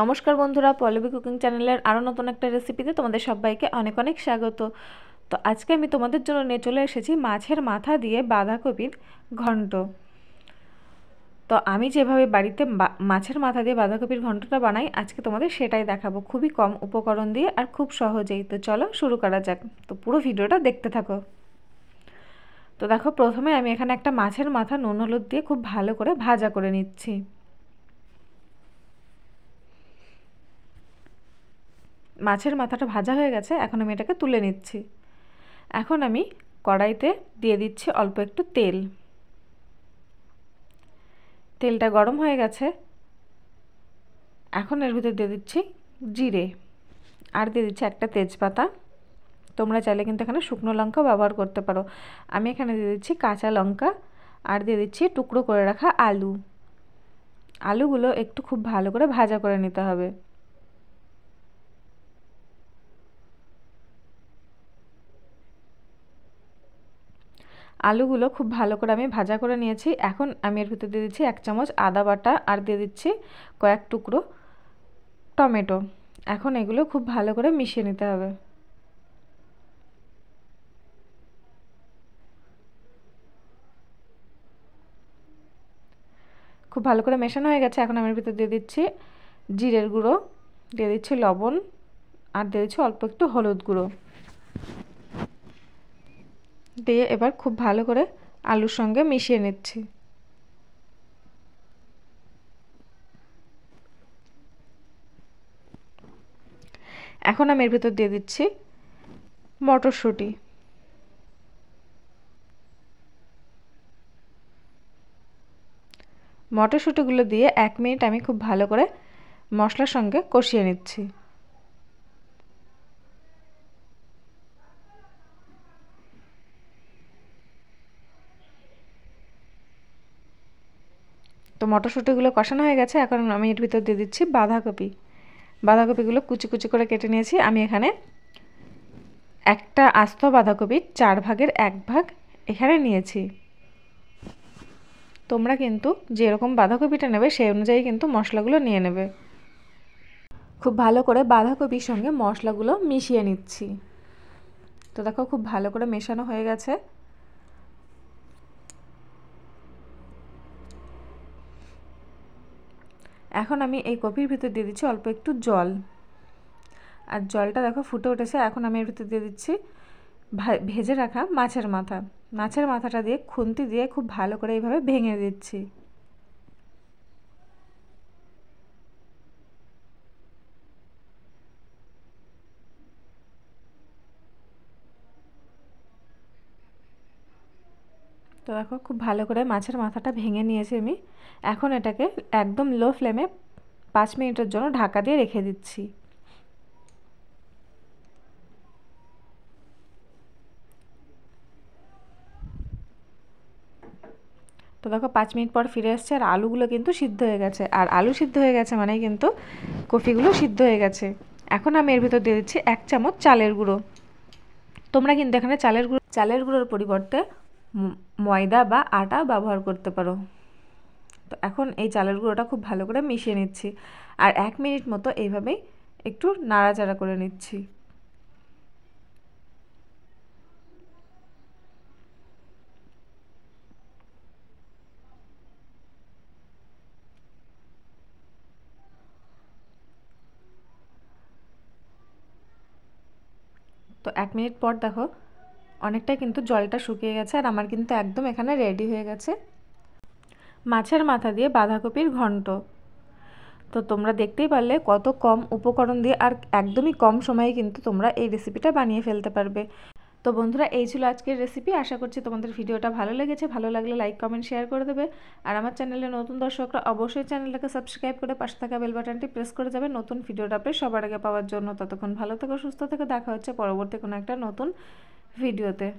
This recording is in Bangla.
নমস্কার বন্ধুরা পল্লবী কুকিং চ্যানেলের আরও নতুন একটা রেসিপিতে তোমাদের সবাইকে অনেক অনেক স্বাগত তো আজকে আমি তোমাদের জন্য নিয়ে চলে এসেছি মাছের মাথা দিয়ে বাঁধাকপির ঘন্ট তো আমি যেভাবে বাড়িতে মাছের মাথা দিয়ে বাঁধাকপির ঘন্টটা বানাই আজকে তোমাদের সেটাই দেখাবো খুবই কম উপকরণ দিয়ে আর খুব সহজেই তো চলো শুরু করা যাক তো পুরো ভিডিওটা দেখতে থাকো তো দেখো প্রথমে আমি এখানে একটা মাছের মাথা নুন হলুদ দিয়ে খুব ভালো করে ভাজা করে নিচ্ছি মাছের মাথাটা ভাজা হয়ে গেছে এখন আমি এটাকে তুলে নিচ্ছি এখন আমি কড়াইতে দিয়ে দিচ্ছি অল্প একটু তেল তেলটা গরম হয়ে গেছে এখন এর ভিতরে দিয়ে দিচ্ছি জিরে আর দিয়ে দিচ্ছি একটা তেজপাতা তোমরা চাইলে কিন্তু এখানে শুকনো লঙ্কা ব্যবহার করতে পারো আমি এখানে দিয়ে দিচ্ছি কাঁচা লঙ্কা আর দিয়ে দিচ্ছি টুকরো করে রাখা আলু আলুগুলো একটু খুব ভালো করে ভাজা করে নিতে হবে আলুগুলো খুব ভালো করে আমি ভাজা করে নিয়েছি এখন আমি এর ভিতরে দিয়ে দিচ্ছি এক চামচ আদা বাটা আর দিয়ে দিচ্ছি কয়েক টুকরো টমেটো এখন এগুলো খুব ভালো করে মিশিয়ে নিতে হবে খুব ভালো করে মেশানো হয়ে গেছে এখন আমি এর ভিতরে দিয়ে দিচ্ছি জিরের গুঁড়ো দিয়ে দিচ্ছি লবণ আর দিয়ে দিচ্ছি অল্প একটু হলুদ গুঁড়ো দিয়ে এবার খুব ভালো করে আলুর সঙ্গে মিশিয়ে নিচ্ছি এখন আমি এর ভিতর দিয়ে দিচ্ছি মটরশুঁটি মটরশুঁটিগুলো দিয়ে এক মিনিট আমি খুব ভালো করে মশলার সঙ্গে কষিয়ে নিচ্ছি তো মটরশুঁটিগুলো কষানো হয়ে গেছে এখন আমি এর ভিতর দিয়ে দিচ্ছি বাঁধাকপি বাঁধাকপিগুলো কুচি কুচি করে কেটে নিয়েছি আমি এখানে একটা আস্ত বাঁধাকপি চার ভাগের এক ভাগ এখানে নিয়েছি তোমরা কিন্তু যেরকম বাঁধাকপিটা নেবে সেই অনুযায়ী কিন্তু মশলাগুলো নিয়ে নেবে খুব ভালো করে বাঁধাকপির সঙ্গে মশলাগুলো মিশিয়ে নিচ্ছি তো দেখো খুব ভালো করে মেশানো হয়ে গেছে এখন আমি এই কপির ভিতর দিয়ে দিচ্ছি অল্প একটু জল আর জলটা দেখো ফুটে উঠেছে এখন আমি এর ভিতর দিয়ে দিচ্ছি ভেজে রাখা মাছের মাথা মাছের মাথাটা দিয়ে খুন্তি দিয়ে খুব ভালো করে এইভাবে ভেঙে দিচ্ছি তো দেখো খুব ভালো করে মাছের মাথাটা ভেঙে নিয়েছি আমি এখন এটাকে একদম লো ফ্লেমে পাঁচ মিনিটের জন্য ঢাকা দিয়ে রেখে দিচ্ছি তো দেখো পাঁচ মিনিট পর ফিরে এসছে আর আলুগুলো কিন্তু সিদ্ধ হয়ে গেছে আর আলু সিদ্ধ হয়ে গেছে মানে কিন্তু কফিগুলো সিদ্ধ হয়ে গেছে এখন আমি এর ভিতর দিয়ে দিচ্ছি এক চামচ চালের গুঁড়ো তোমরা কিন্তু এখানে চালের গুঁড়ো চালের গুঁড়োর পরিবর্তে ময়দা বা আটা ব্যবহার করতে পারো তো এখন এই চালের গুঁড়োটা খুব ভালো করে মিশিয়ে নিচ্ছি আর এক মিনিট মতো এইভাবেই একটু নাড়াচাড়া করে নিচ্ছি তো এক মিনিট পর দেখো অনেকটাই কিন্তু জলটা শুকিয়ে গেছে আর আমার কিন্তু একদম এখানে রেডি হয়ে গেছে মাছের মাথা দিয়ে বাঁধাকপির ঘন্ট তো তোমরা দেখতেই পারলে কত কম উপকরণ দিয়ে আর একদমই কম সময়ে কিন্তু তোমরা এই রেসিপিটা বানিয়ে ফেলতে পারবে তো বন্ধুরা এই ছিল আজকের রেসিপি আশা করছি তোমাদের ভিডিওটা ভালো লেগেছে ভালো লাগলে লাইক কমেন্ট শেয়ার করে দেবে আর আমার চ্যানেলে নতুন দর্শকরা অবশ্যই চ্যানেলটাকে সাবস্ক্রাইব করে পাশে থাকা বেল বাটনটি প্রেস করে যাবে নতুন ভিডিওটা পেয়ে সবার আগে পাওয়ার জন্য ততক্ষণ ভালো থেকো সুস্থ থেকে দেখা হচ্ছে পরবর্তী কোনো একটা নতুন भिडियोते